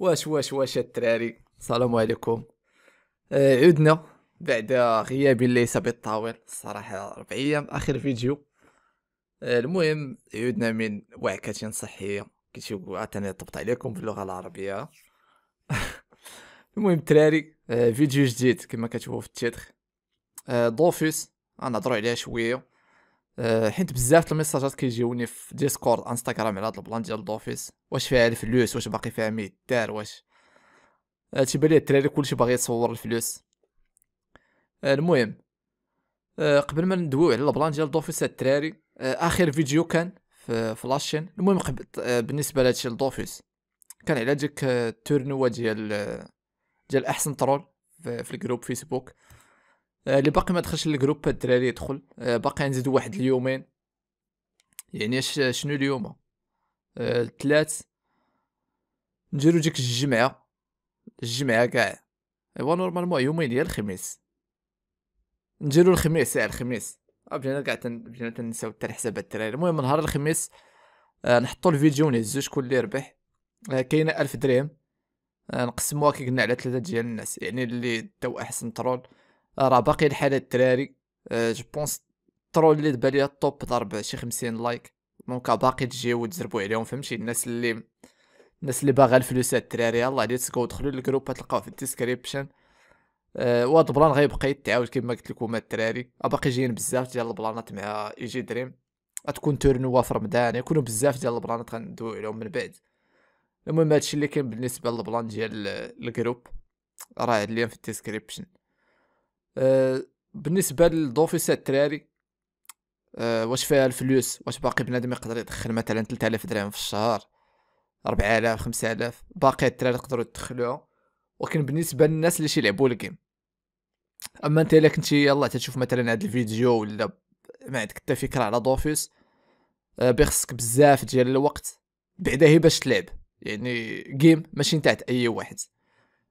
واش واش واش الدراري السلام عليكم آه عدنا بعد غياب ليس بالطاول صراحة ربع ايام اخر فيديو آه المهم عدنا من وعكه صحيه كتشوفوا عطاني طبط عليكم باللغه العربيه المهم الدراري آه فيديو جديد كما كتشوفوا في التيتر دوفيس آه، غنهضرو عليها شويه آه، حيت بزاف الميساجات كيجيوني في ديسكورد انستغرام على هاد البلان ديال دوفيس واش فيها الفلوس واش باقي فيها ميدار واش هادشي آه، بالي الدراري كلشي باغي يصور الفلوس آه، المهم قبل ما ندويو على البلان ديال دوفيس هاد الدراري اخر فيديو كان في فلاشين المهم بالنسبه لهادشي لدوفيس كان على ديك التورنوا ديال ديال احسن ترول في الجروب فيسبوك آه، اللي باقي ما دخلش للجروب الدراري يدخل آه، باقي نزيد واحد اليومين يعني شنو اليوم الثلاث آه، نديرو ديك الجمعه الجمعه كاع ايوا نورمالمون يومين ديال الخميس نديرو الخميس يا إيه، الخميس بدينا كاع بدينا تنساو حتى الحسابات الدراري المهم نهار الخميس نحطو الفيديو ونهزو شكون اللي ربح كاينه ألف درهم نقسموها كي قلنا على ثلاثه ديال الناس يعني اللي داو احسن ترول راه باقي الحال الدراري جو بونس الترول اللي دبا ليا الطوب ضرب شي 50 لايك دونك باقي تجيو وتزربوا عليهم فهمتي الناس اللي الناس اللي باغا الفلوس هاد الدراري يلاه ليتس جو دخلوا للجروب تلقاو في الديسكريبشن أه هاد البلان غيبقى يتعاود كما قلت لكم هاد الدراري آه، باقي جايين بزاف ديال البلانات مع ايجي e دريم غتكون تورنوا في رمضان يكونوا بزاف ديال البلانات غندويو عليهم من بعد المهم هادشي اللي كاين بالنسبه للبلان ديال الجروب راه عليا في الديسكريبشن آه، بالنسبه للدوفيس التراري آه، واش فيها الفلوس واش باقي بنادم يقدر يدخل مثلا 3000 درهم في الشهر 4000 5000 باقي التراري يقدروا يدخلوها ولكن بالنسبه للناس اللي يلعبوا الجيم اما انت الا كنتي يلا تشوف مثلا هذا الفيديو ولا ما عندك حتى فكره على دوفيس آه، بيخصك بزاف ديال الوقت بعدا هي باش تلعب يعني جيم ماشي نتاع اي واحد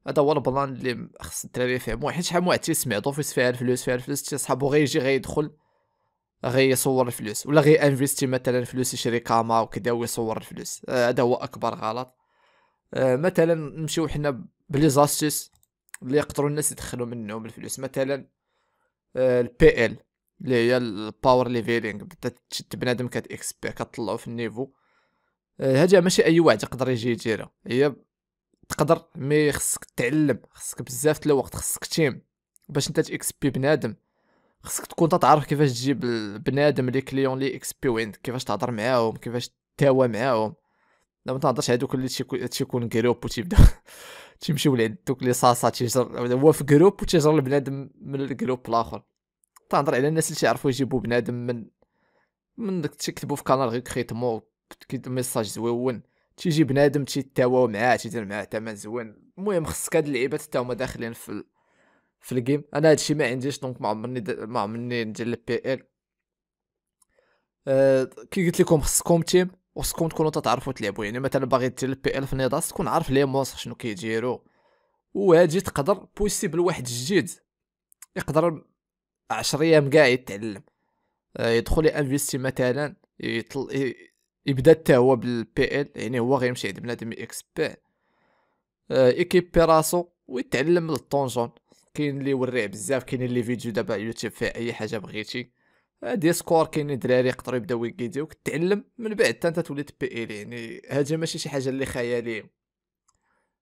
هذا هو البلان اللي خص الدراري يفهمو حيت شحال من واحد دو فاش فيها الفلوس فيها الفلوس تيصحابو غير يجي غير يدخل يصور الفلوس ولا غي انفيستي مثلا فلوس يشري كاما وكذا ويصور الفلوس آه، هذا هو اكبر غلط آه، مثلا نمشيو حنا بليزاستيس اللي يقدروا الناس يدخلوا منهم الفلوس مثلا البي آه، ال اللي هي الباور ليفيلينغ بدا تشد بنادم كتطلعو كطلعو في النيفو هادي ماشي اي واحد يقدر يجي يديرها هي تقدر مي خصك تعلم خصك بزاف د الوقت خصك تيم باش انت تاكسبي بنادم خصك تكون تعرف كيفاش تجيب بنادم لي كليون لي اكسبيو عندك كيفاش تهضر معاهم كيفاش تاوى معاهم لا ما تهضرش هادوك اللي تيكون جروب وتيبدا تيمشيو لعند دوك لي صاصا تيجر هو في جروب وتيجر البنادم من الجروب الاخر تهضر على الناس اللي تيعرفوا يجيبوا بنادم من من داك تيكتبوا في كانال غير كريتمو ميساج زويون تيجي بنادم تيتاواو معاه تيدير معاه ثمن زوين المهم خصك هاد اللعيبات حتى هما داخلين في ال... في الجيم انا هادشي ما عنديش دونك ما عمرني ما عمرني ندير لي بي ال أه... كي قلت لكم خصكم تيم وخصكم تكونوا تتعرفوا تلعبوا يعني مثلا باغي دير البي ال في نيداس تكون عارف لي موس شنو كيديروا وهادي تقدر بوسيبل واحد جديد يقدر 10 ايام كاع يتعلم أه يدخل انفيستي مثلا يطل يبدا حتى هو بالبي ال يعني هو غيمشي عند بنادم اكس يكسبيع ايكيبي آه، راسو ويتعلم الطونجون كاين اللي وريع بزاف كاين اللي فيديو دابا يوتيوب فيه اي حاجه بغيتي هادي سكور كاين دراري يقدروا يبداو يكيديوك تعلم من بعد حتى انت تولي بي ال يعني هادي ماشي شي حاجه اللي خياليه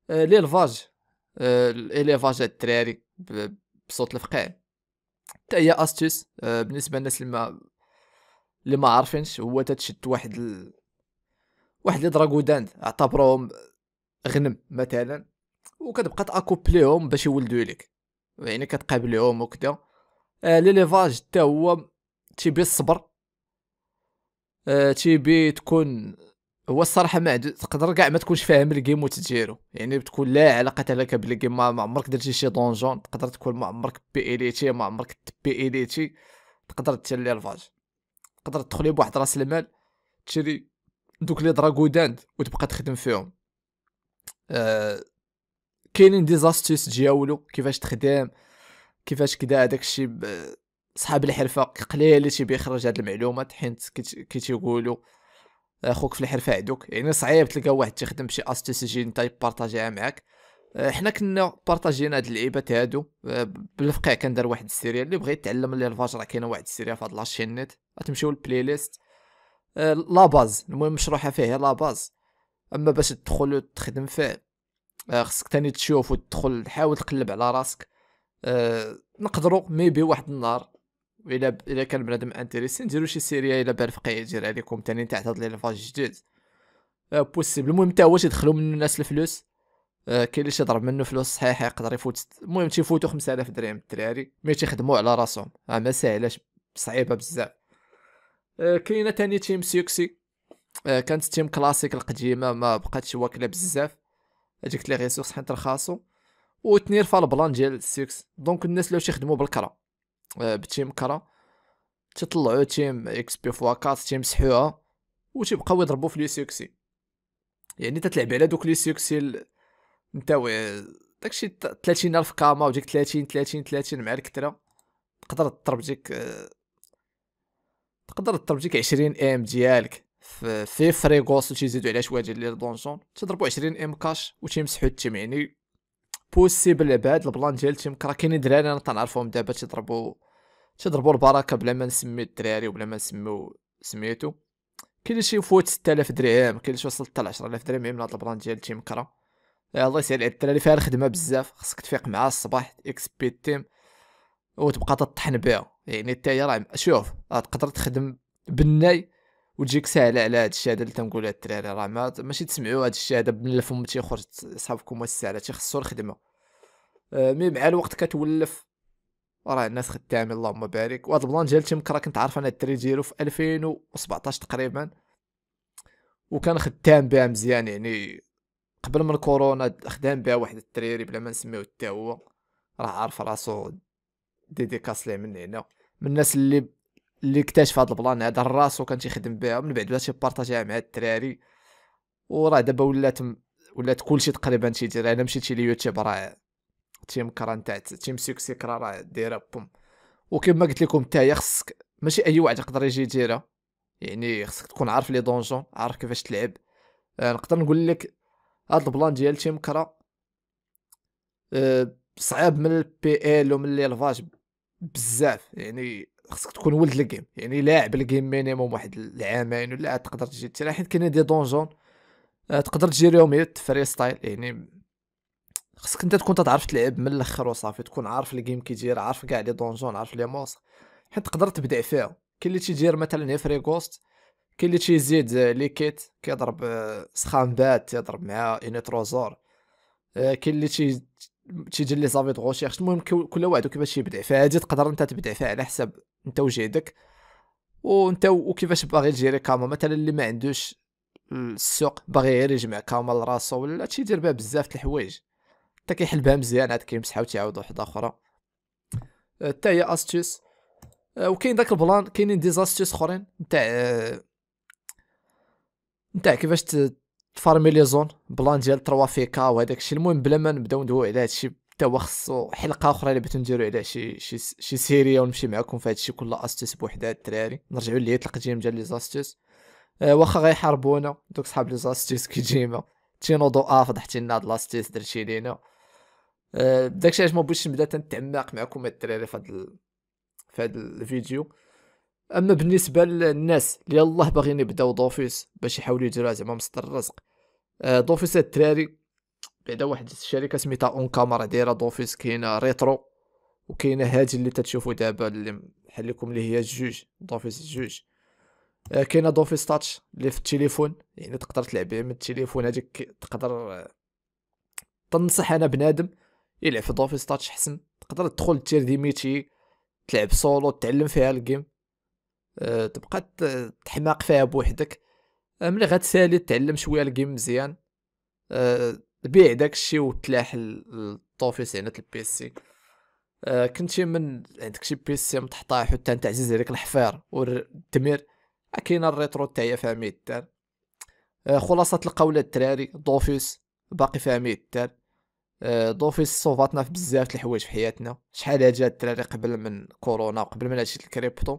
لي الفاج آه الاليفاج آه، الدراري بصوت الفقاع حتى هي استيس آه، بالنسبه للناس اللي ما اللي ما عارفينش هو تتشد واحد واحد لي دراغودان اعتبروهم غنم مثلا وكتبقى تاكوبليهم باش يولدوا لك يعني كتقابلهم وكدا آه، لي ليفاج حتى هو تيبي الصبر آه، تيبي تكون هو الصراحه ما تقدر كاع ما تكونش فاهم الجيم وتديرو يعني بتكون لا علاقه لك بالجيم ما عمرك درتي شي دونجون تقدر تكون ما عمرك اليتي ما عمرك اليتي تقدر دير ليفاج تقدر تدخلي بواحد راس المال تشري دوك لي دراغوداند وتبقى تخدم فيهم أه كاينين دي زاستيس ديالو كيفاش تخدم كيفاش كدا هذاك الشيء صحاب الحرفه قليل اللي تيبي يخرج هاد المعلومات حيت كي تيقولوا اخوك آه، في الحرفه عندك يعني صعيب تلقى واحد تيخدم بشي جي نتا يبارطاجيها معاك آه، حنا كنا بارطاجينا هاد اللعيبات هادو آه، بالفقيع كندير واحد السيريال اللي بغيت يتعلم لي الفاج راه كاينه واحد السيريال في هاد لاشين نت غتمشيو للبلاي ليست آه، لا باز المهم مشروحه فيه لا باز اما باش تدخل وتخدم فيه آه، خصك تاني تشوف وتدخل تحاول تقلب على راسك أه نقدروا ميبي واحد النهار الى الى كان بنادم انتريسي نديرو شي سيريا الى بان فقيه يجير عليكم تاني تاع هاد لي فاج جديد أه بوسيبل المهم تا هو تيدخلوا منو الناس الفلوس أه كاين اللي تيضرب منو فلوس صحيحه يقدر يفوت المهم تيفوتو 5000 درهم الدراري مي تيخدموا على راسهم آه، ما ساهلاش صعيبه بزاف كاينه تاني تيم سيوكسي آه، كانت تيم كلاسيك القديمه ما بقاتش واكله بزاف هذيك لي ريسورس حيت رخاصو وتنير فالبلان ديال سيكس دونك الناس لو يخدموا بالكرا آه، بتيم كرا تطلعوا تيم اكس بي فوا 4 تيمسحوها تيبقاو يضربوا في لي سيكسي يعني تتلعب على دوك لي سيكسي ال... داكشي 30 الف كاما وديك 30 30 30 مع الكثره تقدر تضرب ديك آه، تقدر تضرب ديك 20 ام ديالك في فريغوس وتيزيدو عليها شويه ديال لي دونجون تضربوا 20 ام كاش وتيمسحوا التيم يعني بوسيبل بهاد البلان ديال التيم راه كاينين دراري انا تنعرفهم دابا تيضربوا تيضربو البركه بلا ما نسمي الدراري وبلا ما نسميو سميتو كاين شي فوت 6000 درهم كاين شي وصل حتى ل 10000 درهم من هاد البلان ديال التيم كرا الله يسهل على الدراري فيها الخدمه بزاف خصك تفيق مع الصباح بي التيم وتبقى تطحن بها يعني انت راه شوف راه تقدر تخدم بالناي وتجيك ساهله على هاد الشهاده اللي تنقولها الدراري راه ما ماشي تسمعوا هاد الشهاده من الفم تيخرج صحابكم الساهله تيخصو الخدمه آه، مي مع الوقت كتولف راه الناس خدامين اللهم بارك وهاد البلان ديال تيمك راه كنت عارف انا الدري ديالو في 2017 تقريبا وكان خدام بها مزيان يعني قبل من كورونا خدام بها واحد الدريري بلا ما نسميو حتى هو راه عارف راسو ديديكاس ليه من هنا من الناس اللي اللي اكتشف هذا البلان هذا راسو كان تيخدم بها من بعد بدا تيبارطاجيها مع الدراري وراه دابا ولات ولات كلشي تقريبا تيدير انا مشيتي ليوتيوب راه تيم كران تاع تيم سيكسي كرا راه دايره بوم وكما قلت لكم حتى هي خصك ماشي اي واحد يقدر يجي يديرها يعني خصك تكون عارف لي دونجون عارف كيفاش تلعب آه، نقدر نقول لك هاد البلان ديال تيم كرا أه صعيب من البي ال ومن الالفاج بزاف يعني خصك تكون ولد الجيم يعني لاعب الجيم مينيموم واحد العامين ولا تقدر تجي تلعب حيت كاينين دي دونجون آه، تقدر تجيريهم يوت فري ستايل يعني خصك انت تكون تعرف تلعب من الاخر وصافي تكون عارف الجيم كيدير عارف كاع لي دونجون عارف لي موس حيت تقدر تبدع فيهم كاين اللي تيدير مثلا هي فري غوست كاين اللي تيزيد آه، لي كيت كيضرب آه، سخان بات تيضرب مع انيتروزور كاين اللي تيجي لي زافي دو ريشيرش المهم كل واحد كيفاش يبدع فهادي تقدر انت تبدع فيها على حساب انت وجهدك وانت وكيفاش باغي تجيري كاما مثلا اللي ما عندوش السوق باغي غير يجمع كاما لراسو ولا تيدير بها بزاف د الحوايج حتى كيحل بها مزيان عاد كيمسحها وتعاود وحده اخرى حتى هي استيس آه، وكاين داك البلان كاينين ديزاستيس اخرين نتاع آه، نتاع كيفاش تفارمي لي زون بلان ديال 3 كا وهداك الشيء المهم بلا ما نبداو ندويو على هادشي الشيء حتى هو خصو حلقه اخرى اللي بغيتو نديرو عليها شي شي شي سيريه ونمشي معكم في هادشي الشيء كل استيس بوحدها الدراري نرجعو للهيت القديم ديال لي زاستيس أه واخا غيحاربونا دوك صحاب لي زاستيس كي ديما تينوضو اه فضحتي لنا هاد لاستيس درتي لينا أه داكشي علاش ما بغيتش نبدا تنتعمق معكم الدراري في هاد ال... في هاد الفيديو اما بالنسبه للناس اللي يلاه باغيين يبداو دوفيس باش يحاولوا يديروا زعما مصدر الرزق دوفيس آه، الدراري بعدا واحد الشركه سميتها اون كاميرا دايره دوفيس كاينه ريترو وكاينه هادي اللي تتشوفو دابا اللي بحال اللي هي جوج دوفيس جوج آه، كاينه دوفيس تاتش اللي في التليفون يعني تقدر تلعب من التليفون هاديك تقدر آه، تنصح انا بنادم يلعب في دوفيس تاتش حسن تقدر تدخل دي ديميتي تلعب سولو تعلم فيها الجيم تبقى تحماق فيها بوحدك ملي غتسالي تعلم شويه الجيم مزيان أه بيع داكشي وتلاح الطوفيس يعني البيسي أه كنتي من عندك شي بيسي مطحطاح حتى عزيز عليك الحفير والتمير آه، كاين الريترو تاعي فيها الدار أه خلاصه القوله الدراري دوفيس باقي فيها الدار أه دوفيس صوفاتنا في بزاف د الحوايج في حياتنا شحال هاد الدراري قبل من كورونا وقبل من هادشي الكريبتو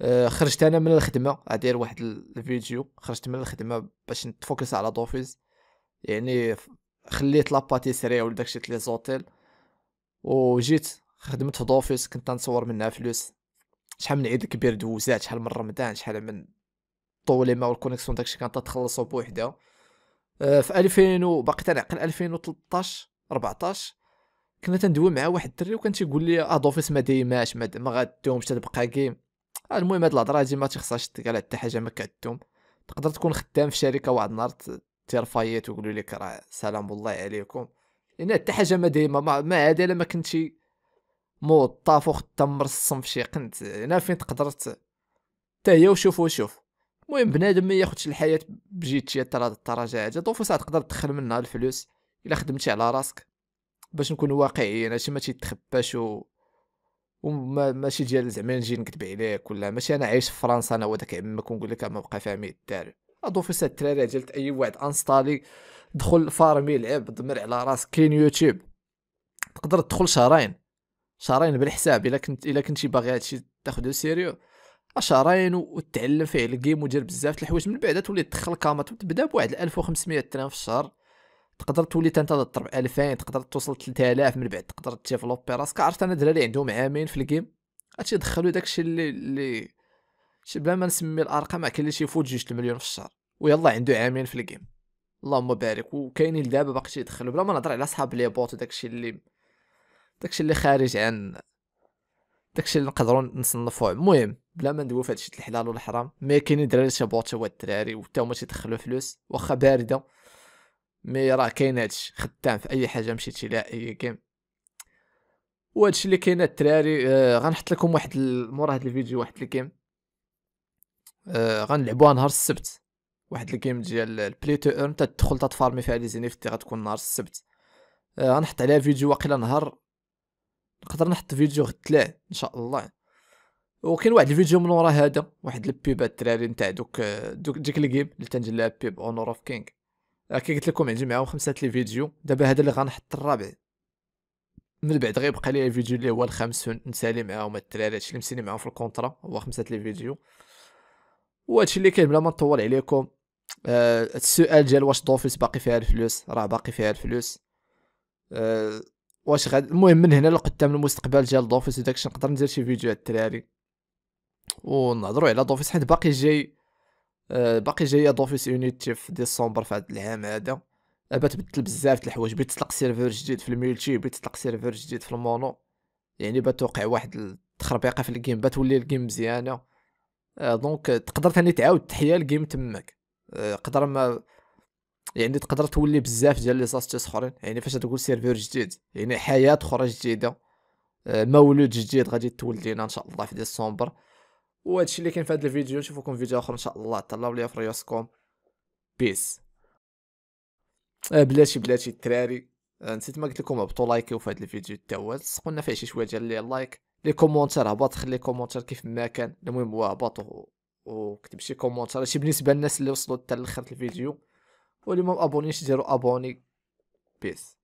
آه، خرجت انا من الخدمه ادير واحد الفيديو خرجت من الخدمه باش نتفوكس على دوفيز يعني خليت لاباتيسري ولا داكشي لي زوتيل وجيت خدمت في دوفيس كنت نصور منها فلوس شحال من عيد كبير دوزات شحال من رمضان شحال من طوليما والكونيكسيون داكشي كانت تخلصو بوحدها آه، في 2000 وباقي تنعقل 2013 14 كنا تندوي مع واحد الدري وكان تيقول لي ادوفيس آه، ما دايماش ما غادومش تبقى جيم المهم هاد الهضره هادي ما تيخصهاش تقال على حتى حاجه ما كعدتهم تقدر تكون خدام في شركه واحد النهار تيرفايات ويقولوا لك راه سلام الله عليكم لان يعني حتى حاجه ما دايما ما, عاد الا ما كنتي موظف وخدام مرسم في شي قنت هنا فين تقدر حتى هي وشوف وشوف المهم بنادم ما ياخذش الحياه بجيتشي حتى لهاد الدرجه هادي ظروف ساعه تقدر تدخل منها الفلوس الا خدمتي على راسك باش نكون واقعيين هادشي ما تيتخباش و وماشي ديال زعما نجي نكذب عليك ولا ماشي انا عايش في فرنسا انا وداك عمك ونقول لك ما بقى فاهمي الدار سات التراري ديال اي واحد انستالي دخل فارمي لعب دمر على راسك كاين يوتيوب تقدر تدخل شهرين شهرين بالحساب الا كنت الا كنتي باغي هادشي تاخذو سيريو شهرين وتعلم فيه الجيم ودير بزاف د الحوايج من بعد تولي تدخل كامات وتبدا بواحد 1500 درهم في الشهر تقدر تولي انت تضرب 2000 تقدر توصل 3000 من بعد تقدر تيفلوبي راسك عرفت انا دراري عندهم عامين في الجيم هادشي دخلوا داكشي اللي اللي شي بلا ما نسمي الارقام كاين اللي شيفوت جوج المليون في الشهر ويلا عنده عامين في الجيم اللهم بارك وكاينين دابا باقي تيدخلوا بلا ما نهضر على صحاب لي بوت وداكشي اللي داكشي اللي خارج عن داكشي اللي نقدروا نصنفوه المهم بلا ما ندوي في هادشي الحلال والحرام ما كاينين دراري شي بوت هو الدراري وحتى هما تيدخلوا فلوس واخا بارده مي راه كاين هادشي خدام في اي حاجه مشيت شي اي جيم وهادشي اللي كاين الدراري آه غنحط لكم واحد مورا هاد الفيديو واحد الجيم آه غنلعبوها نهار السبت واحد الجيم ديال البلاي تو ايرن تدخل تتفارمي فيها لي زينيفتي غتكون نهار السبت آه غنحط عليها فيديو واقيلا نهار نقدر نحط فيديو غتلاه ان شاء الله وكاين واحد الفيديو من ورا هذا واحد البيبات الدراري نتاع دوك آه، دوك ديك الجيم اللي تنجي لها بيب اونور اوف كينغ أه، كي قلت لكم عندي معاهم خمسه لي فيديو دابا هذا اللي غنحط الرابع من بعد غيبقى لي الفيديو اللي هو الخامس نسالي معاهم الدراري هادشي اللي مسيني معاهم في الكونترا هو خمسه لي فيديو وهادشي اللي كاين بلا ما نطول عليكم آه السؤال ديال واش دوفيس باقي فيها الفلوس راه باقي فيها الفلوس آه واش غاد المهم من هنا لقدام المستقبل ديال دوفيس وداكشي نقدر ندير شي فيديو الدراري ونهضروا على دوفيس حيت باقي جاي آه، باقي جايه دوفيس يونيتي في ديسمبر في هذا العام هذا دابا آه، تبدل بزاف د الحوايج بغيت تطلق سيرفر جديد في الميلتي بغيت تطلق سيرفر جديد في المونو يعني بغات توقع واحد التخربيقه في الجيم بغات تولي الجيم مزيانه آه، دونك تقدر ثاني تعاود تحيا الجيم تماك قدر ما يعني تقدر تولي بزاف ديال لي زاستيس اخرين يعني فاش تقول سيرفر جديد يعني حياه اخرى جديده مولود جديد غادي تولد لينا ان شاء الله في ديسمبر وهادشي اللي كاين في هذا الفيديو نشوفكم في فيديو اخر ان شاء الله تهلاو ليا في راسكم بيس آه، بلاتي بلاتي الدراري آه، نسيت ما قلت لكم هبطوا لايكيو في هذا الفيديو حتى هو لصقوا لنا فيه شي شويه ديال اللايك لي كومونتير هبط خلي كومونتير كيف ما كان المهم هو هبط وكتب شي كومونتير هادشي بالنسبه للناس اللي وصلوا حتى لاخر الفيديو واللي ما ابونيش ديروا ابوني بيس